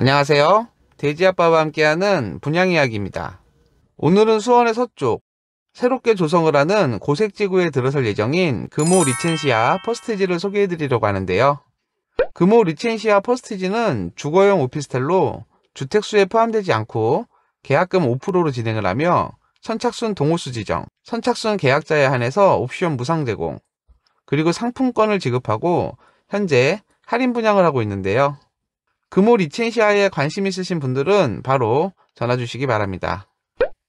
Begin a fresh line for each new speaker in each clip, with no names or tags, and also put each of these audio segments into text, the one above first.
안녕하세요. 돼지아빠와 함께하는 분양이야기입니다. 오늘은 수원의 서쪽, 새롭게 조성을 하는 고색지구에 들어설 예정인 금호 리첸시아 퍼스트지를 소개해드리려고 하는데요. 금호 리첸시아 퍼스트지는 주거용 오피스텔로 주택수에 포함되지 않고 계약금 5%로 진행을 하며 선착순 동호수 지정, 선착순 계약자에 한해서 옵션 무상 제공, 그리고 상품권을 지급하고 현재 할인 분양을 하고 있는데요. 금호 리첸시아에 관심 있으신 분들은 바로 전화 주시기 바랍니다.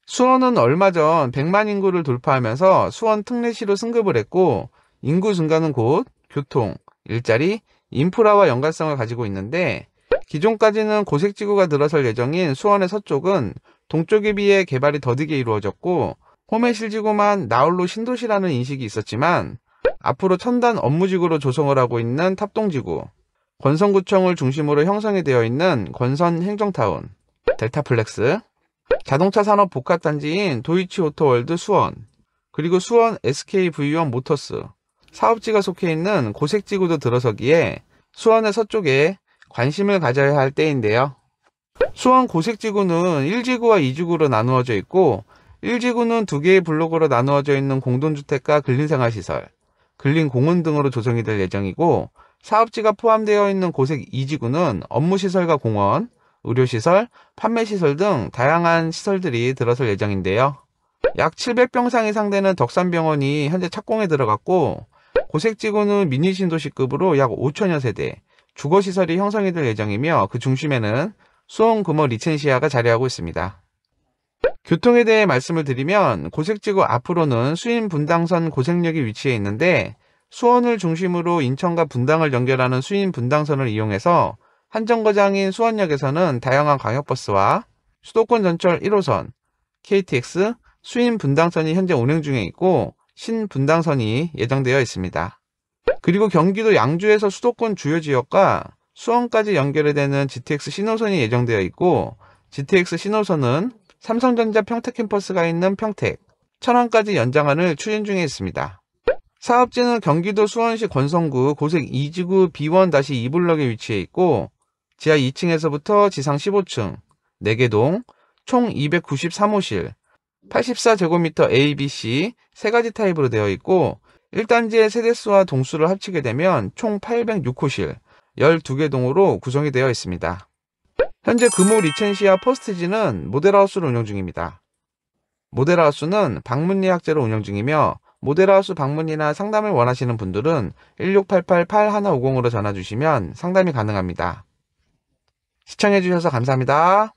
수원은 얼마 전 100만 인구를 돌파하면서 수원 특례시로 승급을 했고 인구 증가는 곧 교통, 일자리, 인프라와 연관성을 가지고 있는데 기존까지는 고색지구가 들어설 예정인 수원의 서쪽은 동쪽에 비해 개발이 더디게 이루어졌고 호메실지구만 나홀로 신도시라는 인식이 있었지만 앞으로 첨단 업무지구로 조성을 하고 있는 탑동지구 권선구청을 중심으로 형성이 되어 있는 권선행정타운, 델타플렉스, 자동차 산업 복합단지인 도이치오토월드 수원, 그리고 수원 s k v 1 모터스, 사업지가 속해 있는 고색지구도 들어서기에 수원의 서쪽에 관심을 가져야 할 때인데요. 수원 고색지구는 1지구와 2지구로 나누어져 있고 1지구는 두 개의 블록으로 나누어져 있는 공동주택과 근린생활시설, 근린 공원 등으로 조성이 될 예정이고 사업지가 포함되어 있는 고색 2지구는 업무시설과 공원, 의료시설, 판매시설 등 다양한 시설들이 들어설 예정인데요. 약 700병상 이상 되는 덕산병원이 현재 착공에 들어갔고 고색지구는 미니신도시급으로 약 5천여 세대, 주거시설이 형성이 될 예정이며 그 중심에는 수원 금호 리첸시아가 자리하고 있습니다. 교통에 대해 말씀을 드리면 고색지구 앞으로는 수인 분당선 고색역이 위치해 있는데 수원을 중심으로 인천과 분당을 연결하는 수인 분당선을 이용해서 한정거장인 수원역에서는 다양한 광역버스와 수도권 전철 1호선, KTX, 수인 분당선이 현재 운행 중에 있고 신분당선이 예정되어 있습니다. 그리고 경기도 양주에서 수도권 주요 지역과 수원까지 연결되는 GTX 신호선이 예정되어 있고 GTX 신호선은 삼성전자 평택 캠퍼스가 있는 평택, 천안까지 연장안을 추진 중에 있습니다. 사업지는 경기도 수원시 권성구 고색 2지구 B1-2블럭에 위치해 있고 지하 2층에서부터 지상 15층, 4개 동, 총 293호실, 84제곱미터 A, B, C 세 가지 타입으로 되어 있고 1단지의 세대수와 동수를 합치게 되면 총 806호실, 12개 동으로 구성이 되어 있습니다. 현재 금호 리첸시아 퍼스트지는 모델하우스를 운영 중입니다. 모델하우스는 방문리 학제로 운영 중이며 모델하우스 방문이나 상담을 원하시는 분들은 1688-8150으로 전화 주시면 상담이 가능합니다. 시청해주셔서 감사합니다.